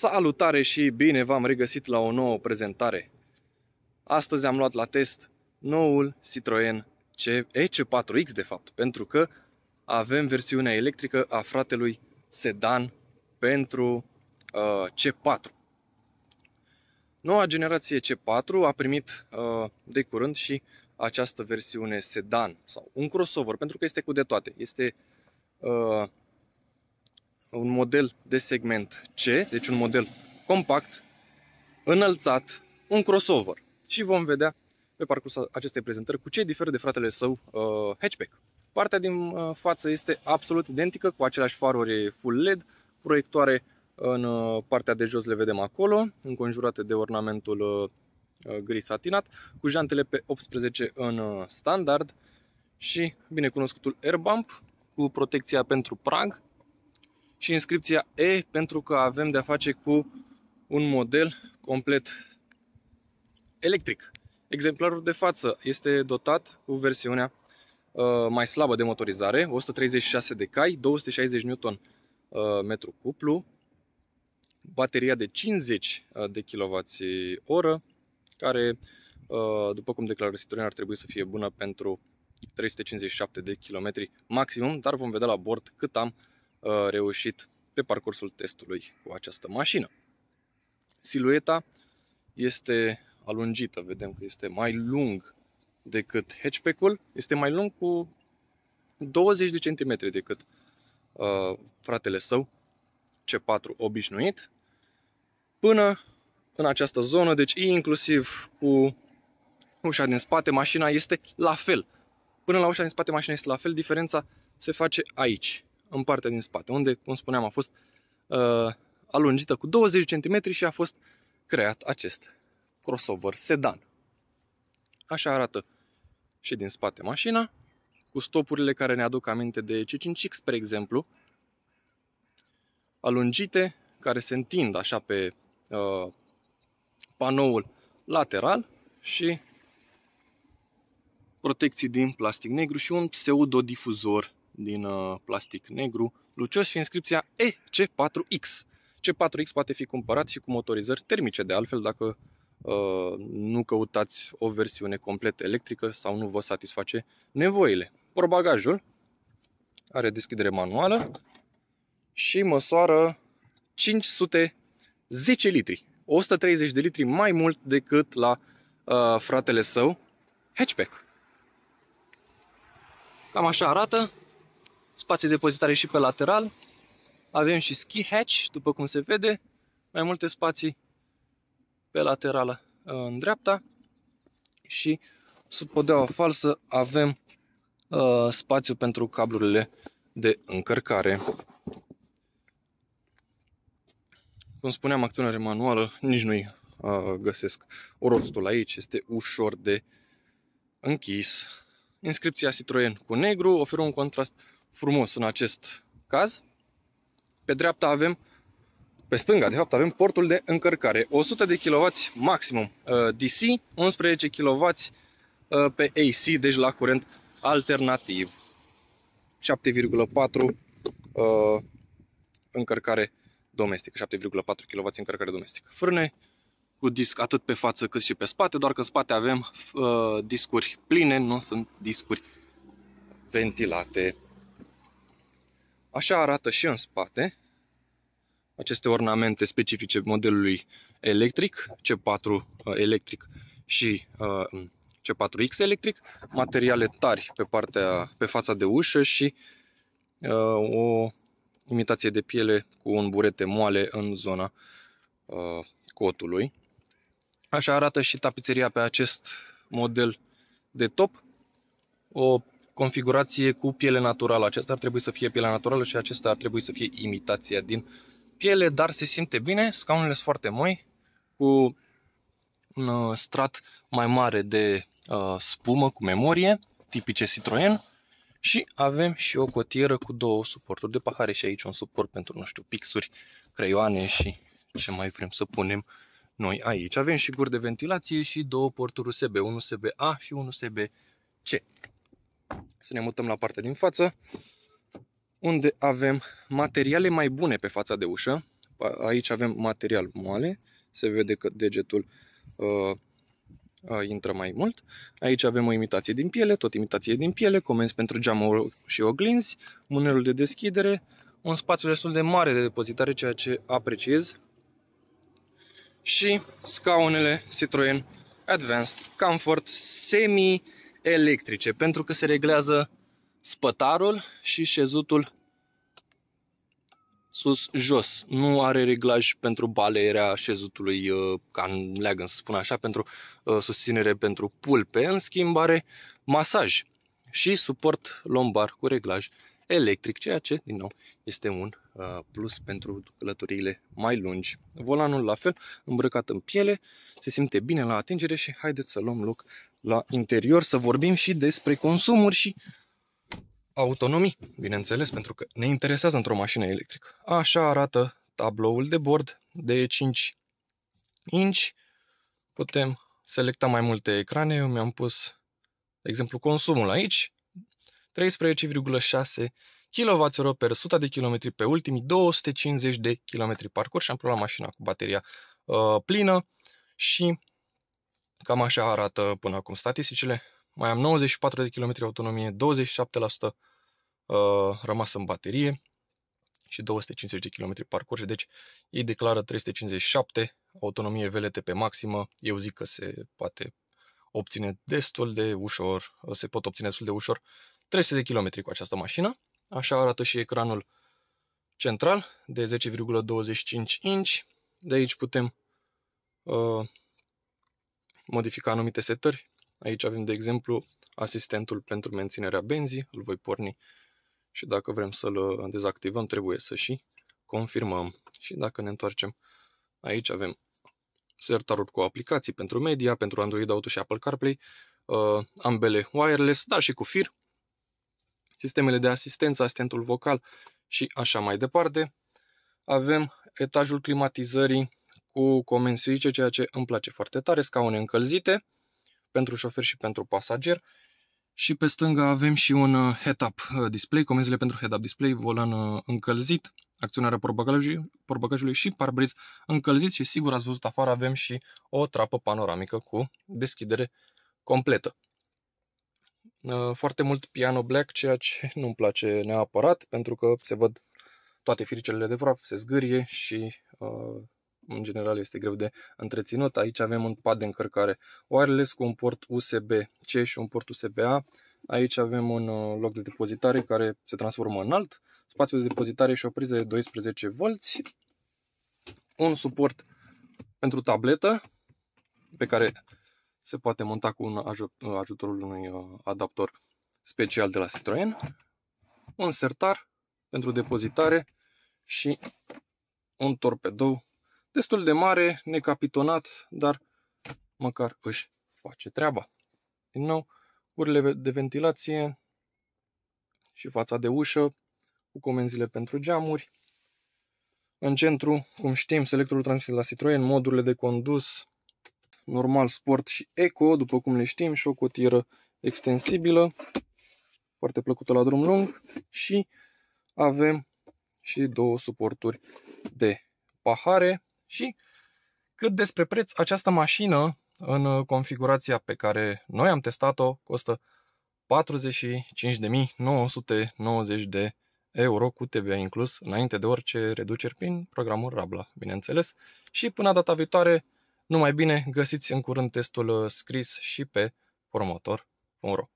Salutare și bine v-am regăsit la o nouă prezentare. Astăzi am luat la test noul Citroen EC4X de fapt, pentru că avem versiunea electrică a fratelui sedan pentru uh, C4. Noua generație C4 a primit uh, de curând și această versiune sedan sau un crossover, pentru că este cu de toate. Este uh, un model de segment C, deci un model compact, înălțat, un crossover. Și vom vedea pe parcursul acestei prezentări cu ce diferă de fratele său uh, hatchback. Partea din uh, față este absolut identică, cu aceleași faruri full LED, proiectoare în uh, partea de jos le vedem acolo, înconjurate de ornamentul uh, uh gri satinat, cu jantele pe 18 în uh, standard și binecunoscutul airbump cu protecția pentru prag, și inscripția E pentru că avem de-a face cu un model complet electric. Exemplarul de față este dotat cu versiunea uh, mai slabă de motorizare, 136 de cai, 260 Nm uh, cuplu, bateria de 50 uh, de kWh, care, uh, după cum declară Citroen, ar trebui să fie bună pentru 357 de km maximum, dar vom vedea la bord cât am reușit pe parcursul testului cu această mașină. Silueta este alungită, vedem că este mai lung decât hatchback-ul, este mai lung cu 20 de centimetri decât uh, fratele său, C4 obișnuit, până în această zonă, deci inclusiv cu ușa din spate, mașina este la fel. Până la ușa din spate, mașina este la fel, diferența se face aici în partea din spate, unde, cum spuneam, a fost uh, alungită cu 20 cm și a fost creat acest crossover sedan. Așa arată și din spate mașina, cu stopurile care ne aduc aminte de C5X, spre exemplu, alungite, care se întind așa pe uh, panoul lateral și protecții din plastic negru și un pseudodifuzor din uh, plastic negru, lucios și inscripția EC4X. C4X poate fi cumpărat și cu motorizări termice, de altfel, dacă uh, nu căutați o versiune complet electrică sau nu vă satisface nevoile. Porbagajul are deschidere manuală și măsoară 510 litri, 130 de litri mai mult decât la uh, fratele său hatchback. Cam așa arată spații de depozitare și pe lateral. Avem și ski hatch, după cum se vede, mai multe spații pe laterală uh, în dreapta și sub podeaua falsă avem uh, spațiu pentru cablurile de încărcare. Cum spuneam, acționare manuală, nici nu-i uh, găsesc rostul aici, este ușor de închis. Inscripția Citroen cu negru oferă un contrast frumos în acest caz. Pe dreapta avem, pe stânga de fapt, avem portul de încărcare. 100 de kW maximum DC, 11 kW pe AC, deci la curent alternativ. 7,4 uh, încărcare domestică, 7,4 kW încărcare domestică. Frâne cu disc atât pe față cât și pe spate, doar că în spate avem uh, discuri pline, nu sunt discuri ventilate. Așa arată și în spate aceste ornamente specifice modelului electric, C4 uh, electric și uh, C4X electric, materiale tari pe, partea, pe fața de ușă și uh, o imitație de piele cu un burete moale în zona cotului. Așa arată și tapiseria pe acest model de top. O configurație cu piele naturală. Aceasta ar trebui să fie pielea naturală și acesta ar trebui să fie imitația din piele, dar se simte bine, scaunele sunt foarte moi, cu un uh, strat mai mare de uh, spumă cu memorie, tipice Citroen, și avem și o cotieră cu două suporturi de pahare și aici un suport pentru, nu știu, pixuri, creioane și ce mai vrem să punem noi aici. Avem și guri de ventilație și două porturi USB, unul USB-A și unul USB-C. Să ne mutăm la partea din față, unde avem materiale mai bune pe fața de ușă. Aici avem material moale, se vede că degetul uh, uh, intră mai mult. Aici avem o imitație din piele, tot imitație din piele, comenzi pentru geamul și oglinzi, mânerul de deschidere, un spațiu destul de mare de depozitare, ceea ce apreciez. Și scaunele Citroen Advanced Comfort Semi electrice, pentru că se reglează spătarul și șezutul sus-jos. Nu are reglaj pentru balerea șezutului uh, ca în leagă, să spun așa, pentru uh, susținere pentru pulpe. În schimb are masaj și suport lombar cu reglaj electric, ceea ce, din nou, este un uh, plus pentru călătoriile mai lungi. Volanul la fel, îmbrăcat în piele, se simte bine la atingere și haideți să luăm loc la interior să vorbim și despre consumuri și autonomii, bineînțeles, pentru că ne interesează într-o mașină electrică. Așa arată tabloul de bord de 5 inci. Putem selecta mai multe ecrane. Eu mi-am pus, de exemplu, consumul aici 13,6 kWh per 100 de km pe ultimii 250 de km parcurs și am probat mașina cu bateria uh, plină și cam așa arată până acum statisticile. Mai am 94 de km autonomie, 27% uh, rămas în baterie și 250 de km parcurs, deci ei declară 357 autonomie VLT pe maximă. Eu zic că se poate obține destul de ușor, se pot obține destul de ușor 300 de km cu această mașină. Așa arată și ecranul central de 10,25 inch. De aici putem uh, modifica anumite setări. Aici avem, de exemplu, asistentul pentru menținerea benzii. Îl voi porni și dacă vrem să-l uh, dezactivăm, trebuie să și confirmăm. Și dacă ne întoarcem aici, avem sertarul cu aplicații pentru media, pentru Android Auto și Apple CarPlay, uh, ambele wireless, dar și cu fir sistemele de asistență, asistentul vocal și așa mai departe. Avem etajul climatizării cu comensiice, ceea ce îmi place foarte tare, scaune încălzite pentru șofer și pentru pasager. Și pe stânga avem și un uh, head-up uh, display, comenzile pentru head-up display, volan uh, încălzit, acționarea porbagajului, porbagajului și parbriz încălzit și sigur ați văzut afară avem și o trapă panoramică cu deschidere completă. Ă, foarte mult piano black, ceea ce nu-mi place neapărat, pentru că se văd toate firicele de praf, se zgârie și ă, în general este greu de întreținut. Aici avem un pad de încărcare wireless cu un port USB-C și un port USB-A. Aici avem un ă, loc de depozitare care se transformă în alt, spațiu de depozitare și o priză de 12V, un suport pentru tabletă pe care se poate monta cu un uh, ajutorul unui uh, adaptor special de la Citroen, un sertar pentru depozitare și un torpedou destul de mare, necapitonat, dar măcar își face treaba. Din nou, urile de ventilație și fața de ușă cu comenzile pentru geamuri. În centru, cum știm, selectorul transmis la Citroen, modurile de condus normal, sport și eco, după cum le știm, și o cotieră extensibilă, foarte plăcută la drum lung și avem și două suporturi de pahare și cât despre preț, această mașină în uh, configurația pe care noi am testat-o costă 45.990 de euro cu TVA inclus, înainte de orice reduceri prin programul Rabla, bineînțeles. Și până data viitoare, numai bine, găsiți în curând testul uh, scris și pe promotor.ro